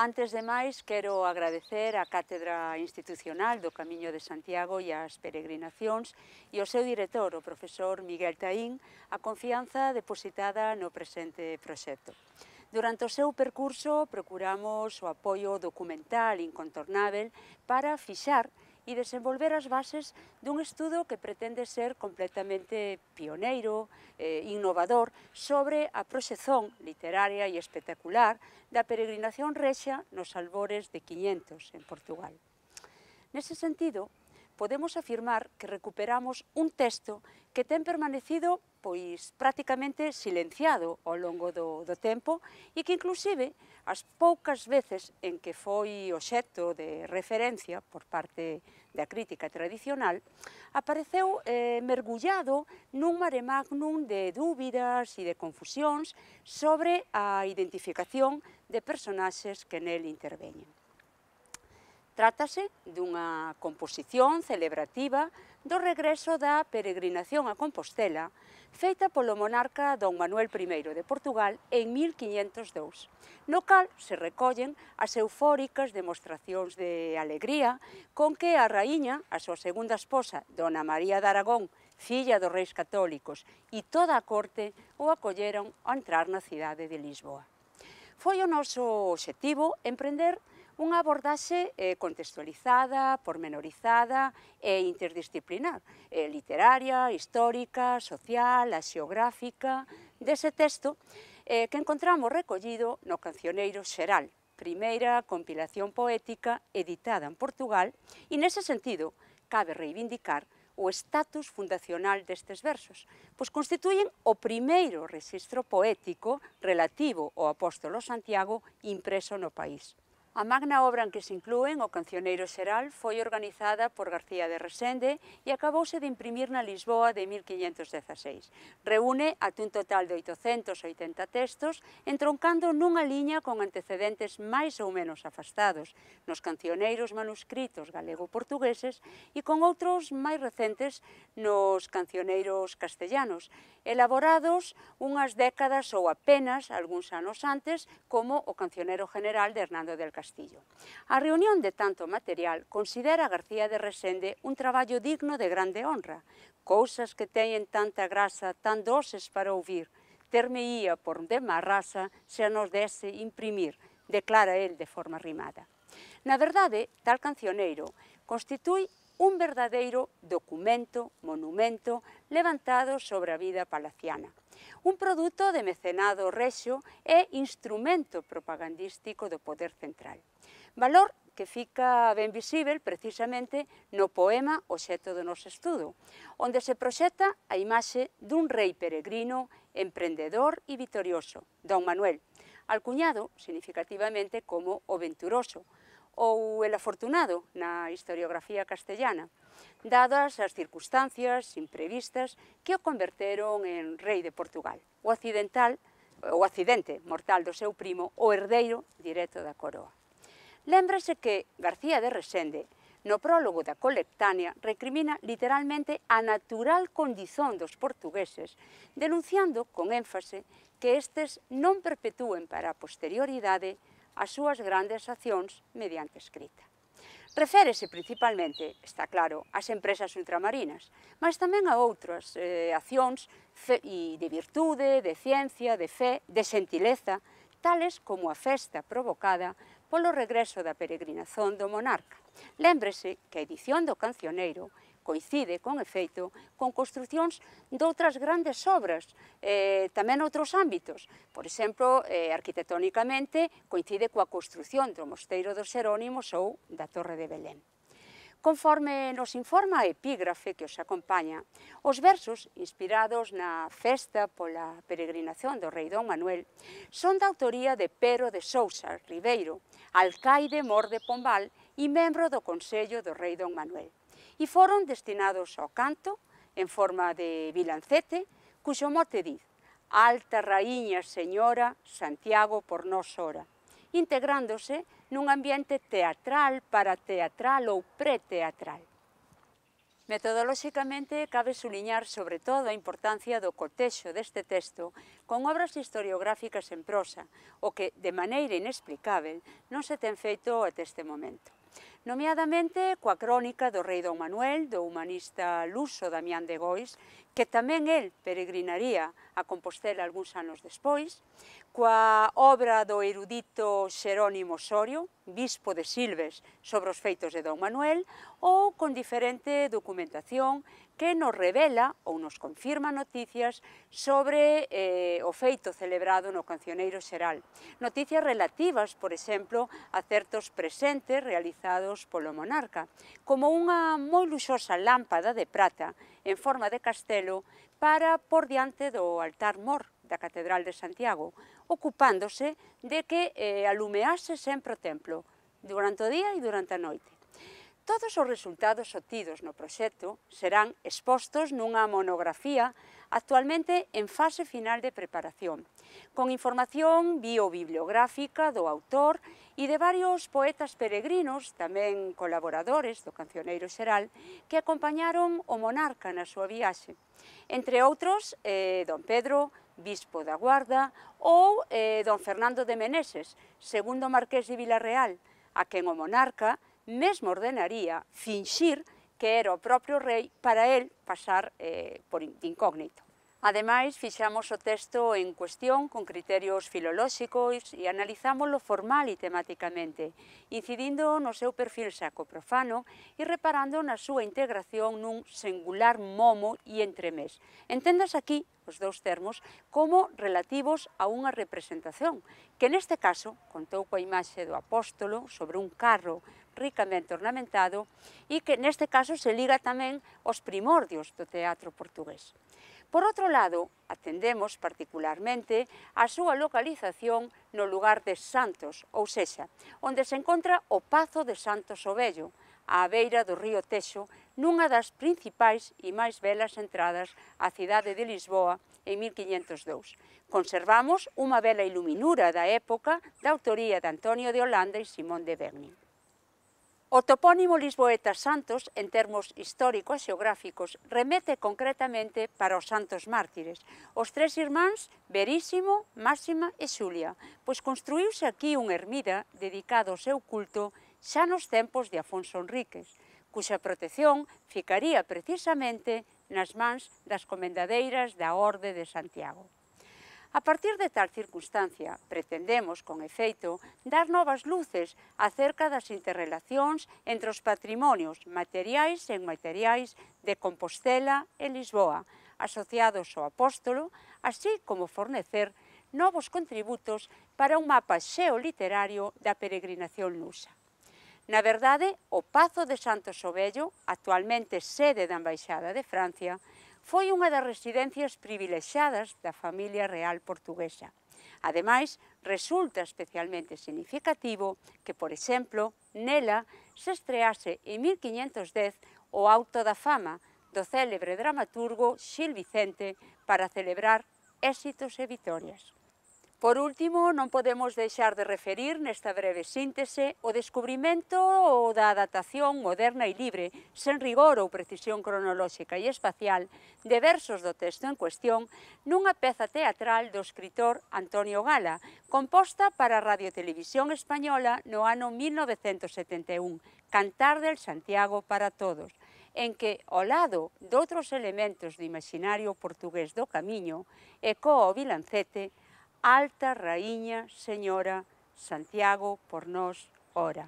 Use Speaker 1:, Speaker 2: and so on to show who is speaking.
Speaker 1: Antes de máis, quero agradecer a Cátedra Institucional do Camiño de Santiago e as peregrinacións e o seu director, o profesor Miguel Taín, a confianza depositada no presente proxecto. Durante o seu percurso procuramos o apoio documental incontornável para fixar e desenvolver as bases dun estudo que pretende ser completamente pioneiro, eh, innovador, sobre a proxezón literaria e espectacular da peregrinación rexa nos albores de 500 en Portugal. Nese sentido, podemos afirmar que recuperamos un texto que ten permanecido pois prácticamente silenciado ao longo do, do tempo e que inclusive as poucas veces en que foi obxecto de referencia por parte da crítica tradicional apareceu eh, mergullado nun mare magnum de dúbidas e de confusións sobre a identificación de personaxes que nel interveñen. Trátase dunha composición celebrativa do regreso da peregrinación a Compostela feita polo monarca don Manuel I de Portugal en 1502, no cal se recollen as eufóricas demostracións de alegría con que a raíña, a súa segunda esposa, dona María de Aragón, filla dos reis católicos, e toda a corte o acolleron ao entrar na cidade de Lisboa. Foi o noso obxectivo emprender unha abordaxe eh, contextualizada, pormenorizada e interdisciplinar, eh, literaria, histórica, social, xeográfica, dese texto eh, que encontramos recollido no Cancioneiro Xeral, primeira compilación poética editada en Portugal, e nese sentido cabe reivindicar o estatus fundacional destes versos, pois constituyen o primeiro registro poético relativo ao apóstolo Santiago impreso no país. A magna obra en que se inclúen o Cancioneiro Xeral foi organizada por García de Resende e acabouse de imprimir na Lisboa de 1516. Reúne ate un total de 880 textos, entroncando nunha liña con antecedentes máis ou menos afastados, nos cancioneiros manuscritos galego-portugueses e con outros máis recentes nos cancioneiros castellanos, elaborados unhas décadas ou apenas algúns anos antes, como o Cancionero General de Hernando del Castellano Castillo. A reunión de tanto material considera García de Resende un traballo digno de grande honra, cousas que teñen tanta grasa, tan doses para ouvir, termeía por demás raza se a nos dese imprimir, declara el de forma rimada. Na verdade, tal cancioneiro constitui un verdadeiro documento, monumento, levantado sobre a vida palaciana. Un produto de mecenado rexo e instrumento propagandístico do poder central. Valor que fica ben visível precisamente no poema xeto do noso estudo, onde se proxecta a imaxe dun rei peregrino, emprendedor e vitorioso, Don Manuel, alcuñado significativamente como o venturoso, ou El Afortunado na historiografía castellana, dadas as circunstancias imprevistas que o converteron en rei de Portugal. O accidental, o accidente mortal do seu primo, o herdeiro directo da coroa. Lembrase que García de Resende, no prólogo da colectánea, recrimina literalmente a natural condición dos portugueses, denunciando con énfase que estes non perpetúen para a posterioridade as súas grandes accións mediante escrita. Reférese principalmente, está claro, ás empresas ultramarinas, mas tamén a outras eh, accións fe, e de virtude, de ciencia, de fe, de sentileza, tales como a festa provocada polo regreso da peregrinazón do monarca. Lembrese que a edición do Cancioneiro coincide, con efeito, con construccións doutras grandes obras, eh, tamén outros ámbitos. Por exemplo, eh, arquitectónicamente, coincide coa construción do Mosteiro dos Jerónimos ou da Torre de Belén. Conforme nos informa a epígrafe que os acompaña, os versos inspirados na festa pola peregrinación do rei Don Manuel son da autoría de Pero de Sousa Ribeiro, alcaide mor de Pombal e membro do Consello do rei Don Manuel e foron destinados ao canto en forma de vilancete, cuxo mote diz Alta Raíña Señora Santiago por nos ora, integrándose nun ambiente teatral, para teatral ou preteatral. Metodolóxicamente, cabe suliñar sobre todo a importancia do cotexo deste texto con obras historiográficas en prosa, o que, de maneira inexplicável, non se ten feito até este momento nomeadamente coa crónica do rei Don Manuel, do humanista luso Damián de Gois, que tamén el peregrinaría a Compostela algúns anos despois, coa obra do erudito Xerónimo Sorio, bispo de Silves, sobre os feitos de Dom Manuel, ou con diferente documentación que nos revela ou nos confirma noticias sobre eh, o feito celebrado no Cancioneiro Xeral. Noticias relativas, por exemplo, a certos presentes realizados polo monarca, como unha moi luxosa lámpada de prata en forma de castelo para por diante do altar mor da Catedral de Santiago, ocupándose de que eh, alumease sempre o templo, durante o día e durante a noite. Todos os resultados obtidos no proxecto serán expostos nunha monografía actualmente en fase final de preparación, con información biobibliográfica do autor e de varios poetas peregrinos, tamén colaboradores do cancioneiro xeral, que acompañaron o monarca na súa viaxe. Entre outros, eh, Don Pedro, bispo da Guarda, ou eh, don Fernando de Meneses, segundo marqués de Vilarreal, a quen o monarca mesmo ordenaría finxir que era o propio rei para el pasar eh, por incógnito. Ademais, fixamos o texto en cuestión con criterios filolóxicos e analizámoslo formal e temáticamente, incidindo no seu perfil saco profano e reparando na súa integración nun singular momo e entremés. Entendas aquí os dous termos como relativos a unha representación, que neste caso contou coa imaxe do apóstolo sobre un carro ricamente ornamentado e que neste caso se liga tamén aos primordios do teatro portugués. Por outro lado, atendemos particularmente a súa localización no lugar de Santos, ou sexa, onde se encontra o Pazo de Santos Ovello, á beira do río Texo, nunha das principais e máis velas entradas á cidade de Lisboa en 1502. Conservamos unha vela iluminura da época da autoría de Antonio de Holanda e Simón de Bernin. O topónimo Lisboeta Santos, en termos históricos e xeográficos, remete concretamente para os santos mártires, os tres irmáns Verísimo, Máxima e Xulia, pois construíuse aquí unha ermida dedicada ao seu culto xa nos tempos de Afonso Enríquez, cuxa protección ficaría precisamente nas mans das comendadeiras da Orde de Santiago. A partir de tal circunstancia, pretendemos, con efeito, dar novas luces acerca das interrelacións entre os patrimonios materiais e materiais de Compostela e Lisboa, asociados ao apóstolo, así como fornecer novos contributos para un mapa xeoliterario da peregrinación lusa. Na verdade, o Pazo de Santo Sobello, actualmente sede da Embaixada de Francia, foi unha das residencias privilexadas da familia real portuguesa. Ademais, resulta especialmente significativo que, por exemplo, nela se estrease en 1510 o Auto da Fama do célebre dramaturgo Xil Vicente para celebrar éxitos e vitorias. Por último, non podemos deixar de referir nesta breve síntese o descubrimento da adaptación moderna e libre, sen rigor ou precisión cronolóxica e espacial, de versos do texto en cuestión nunha peza teatral do escritor Antonio Gala, composta para a Radiotelevisión Española no ano 1971, Cantar del Santiago para Todos en que, ao lado doutros elementos do imaginario portugués do camiño, ecoa o vilancete alta raíña, señora, Santiago por nos ora.